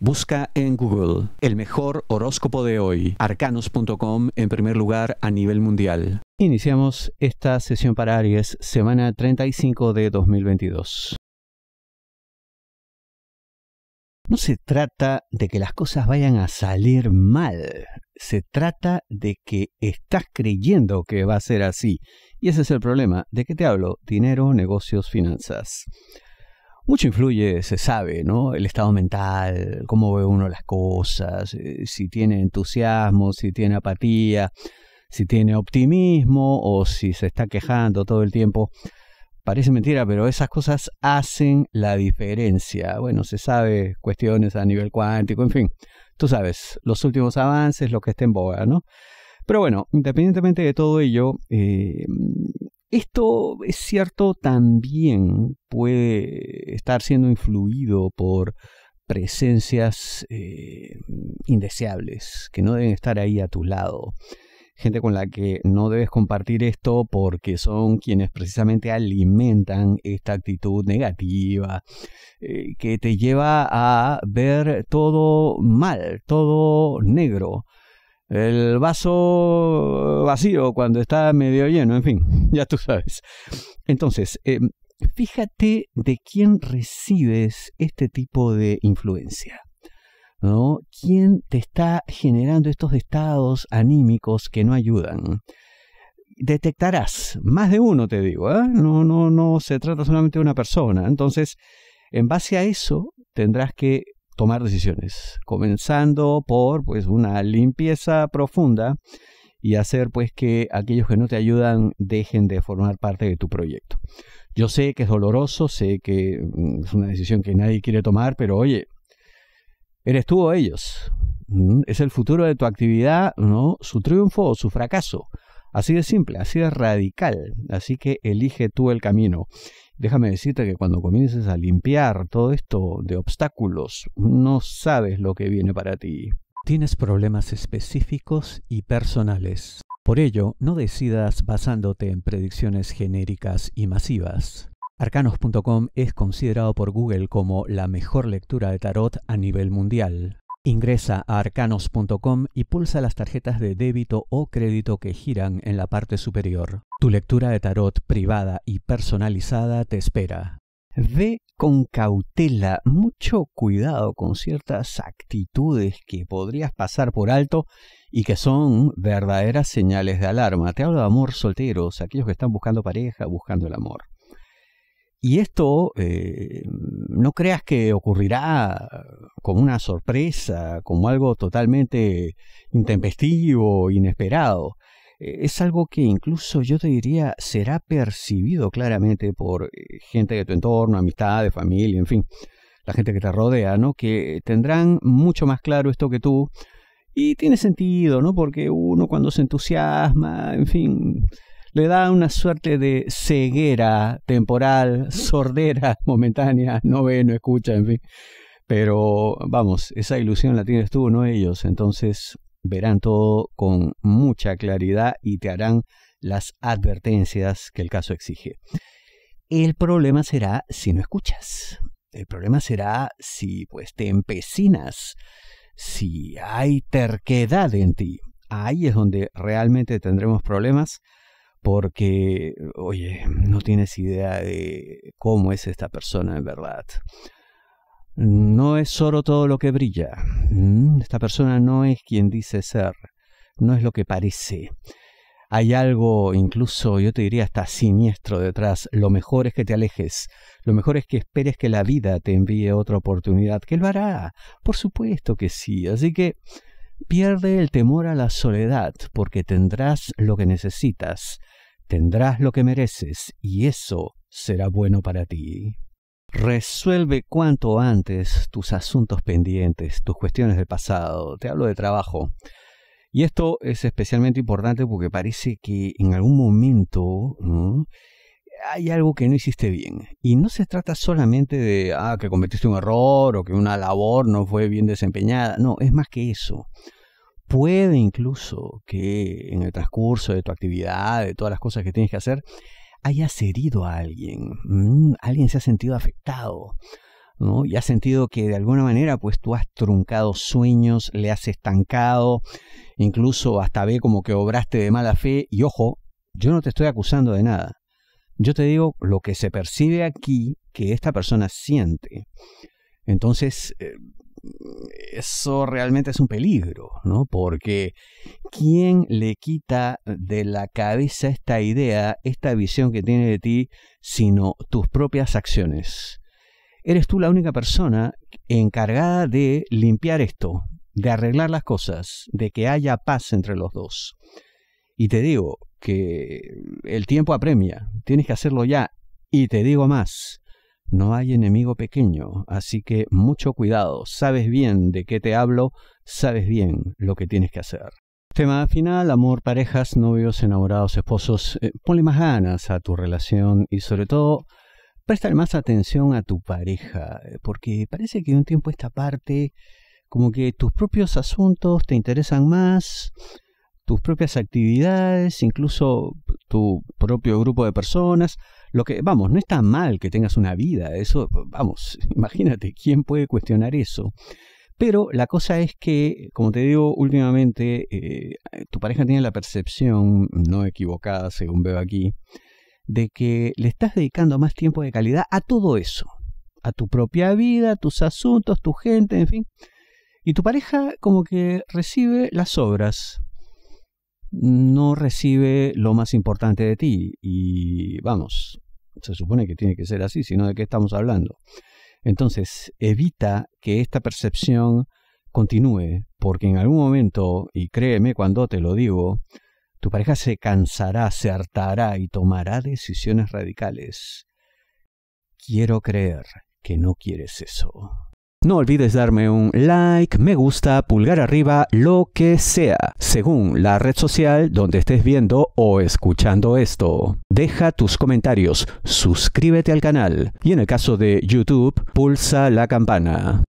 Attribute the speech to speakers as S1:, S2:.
S1: Busca en Google el mejor horóscopo de hoy, arcanos.com en primer lugar a nivel mundial. Iniciamos esta sesión para Aries, semana 35 de 2022. No se trata de que las cosas vayan a salir mal, se trata de que estás creyendo que va a ser así. Y ese es el problema. ¿De qué te hablo? Dinero, negocios, finanzas mucho influye, se sabe, ¿no? El estado mental, cómo ve uno las cosas, eh, si tiene entusiasmo, si tiene apatía, si tiene optimismo o si se está quejando todo el tiempo. Parece mentira, pero esas cosas hacen la diferencia. Bueno, se sabe cuestiones a nivel cuántico, en fin. Tú sabes, los últimos avances, lo que está en boga, ¿no? Pero bueno, independientemente de todo ello, eh, esto es cierto también puede estar siendo influido por presencias eh, indeseables que no deben estar ahí a tu lado. Gente con la que no debes compartir esto porque son quienes precisamente alimentan esta actitud negativa eh, que te lleva a ver todo mal, todo negro el vaso vacío cuando está medio lleno, en fin, ya tú sabes. Entonces, eh, fíjate de quién recibes este tipo de influencia. ¿no? ¿Quién te está generando estos estados anímicos que no ayudan? Detectarás, más de uno te digo, ¿eh? no, no, no se trata solamente de una persona. Entonces, en base a eso, tendrás que tomar decisiones, comenzando por pues una limpieza profunda y hacer pues que aquellos que no te ayudan dejen de formar parte de tu proyecto. Yo sé que es doloroso, sé que mm, es una decisión que nadie quiere tomar, pero oye, eres tú o ellos. Es el futuro de tu actividad, ¿no? Su triunfo o su fracaso. Así de simple, así de radical. Así que elige tú el camino. Déjame decirte que cuando comiences a limpiar todo esto de obstáculos, no sabes lo que viene para ti. Tienes problemas específicos y personales. Por ello, no decidas basándote en predicciones genéricas y masivas. Arcanos.com es considerado por Google como la mejor lectura de tarot a nivel mundial. Ingresa a arcanos.com y pulsa las tarjetas de débito o crédito que giran en la parte superior. Tu lectura de tarot privada y personalizada te espera. Ve con cautela, mucho cuidado con ciertas actitudes que podrías pasar por alto y que son verdaderas señales de alarma. Te hablo de amor solteros, aquellos que están buscando pareja, buscando el amor. Y esto eh, no creas que ocurrirá como una sorpresa, como algo totalmente intempestivo, inesperado. Eh, es algo que incluso yo te diría será percibido claramente por eh, gente de tu entorno, amistades, familia, en fin, la gente que te rodea, ¿no? Que tendrán mucho más claro esto que tú. Y tiene sentido, ¿no? Porque uno cuando se entusiasma, en fin, le da una suerte de ceguera temporal, sordera momentánea, no ve, no escucha, en fin. Pero vamos, esa ilusión la tienes tú, no ellos. Entonces verán todo con mucha claridad y te harán las advertencias que el caso exige. El problema será si no escuchas. El problema será si pues te empecinas, si hay terquedad en ti. Ahí es donde realmente tendremos problemas porque, oye, no tienes idea de cómo es esta persona en verdad. No es solo todo lo que brilla. Esta persona no es quien dice ser, no es lo que parece. Hay algo, incluso yo te diría, hasta siniestro detrás. Lo mejor es que te alejes. Lo mejor es que esperes que la vida te envíe otra oportunidad. Que lo hará. Por supuesto que sí. Así que Pierde el temor a la soledad, porque tendrás lo que necesitas, tendrás lo que mereces, y eso será bueno para ti. Resuelve cuanto antes tus asuntos pendientes, tus cuestiones del pasado, te hablo de trabajo. Y esto es especialmente importante porque parece que en algún momento hay algo que no hiciste bien. Y no se trata solamente de, ah, que cometiste un error o que una labor no fue bien desempeñada. No, es más que eso. Puede incluso que en el transcurso de tu actividad, de todas las cosas que tienes que hacer, hayas herido a alguien. Mm, alguien se ha sentido afectado. Y has sentido que de alguna manera pues tú has truncado sueños, le has estancado, incluso hasta ve como que obraste de mala fe. Y ojo, yo no te estoy acusando de nada. Yo te digo lo que se percibe aquí que esta persona siente. Entonces, eh, eso realmente es un peligro, ¿no? Porque ¿quién le quita de la cabeza esta idea, esta visión que tiene de ti, sino tus propias acciones? Eres tú la única persona encargada de limpiar esto, de arreglar las cosas, de que haya paz entre los dos. Y te digo, que el tiempo apremia, tienes que hacerlo ya. Y te digo más, no hay enemigo pequeño, así que mucho cuidado, sabes bien de qué te hablo, sabes bien lo que tienes que hacer. Tema final, amor, parejas, novios, enamorados, esposos, eh, ponle más ganas a tu relación y sobre todo, presta más atención a tu pareja, porque parece que un tiempo esta parte, como que tus propios asuntos te interesan más, tus propias actividades, incluso tu propio grupo de personas. Lo que, vamos, no está mal que tengas una vida, eso, vamos, imagínate, ¿quién puede cuestionar eso? Pero la cosa es que, como te digo últimamente, eh, tu pareja tiene la percepción, no equivocada según veo aquí, de que le estás dedicando más tiempo de calidad a todo eso, a tu propia vida, tus asuntos, tu gente, en fin. Y tu pareja como que recibe las obras, no recibe lo más importante de ti. Y vamos, se supone que tiene que ser así, sino de qué estamos hablando. Entonces, evita que esta percepción continúe, porque en algún momento, y créeme cuando te lo digo, tu pareja se cansará, se hartará y tomará decisiones radicales. Quiero creer que no quieres eso. No olvides darme un like, me gusta, pulgar arriba, lo que sea, según la red social donde estés viendo o escuchando esto. Deja tus comentarios, suscríbete al canal y en el caso de YouTube, pulsa la campana.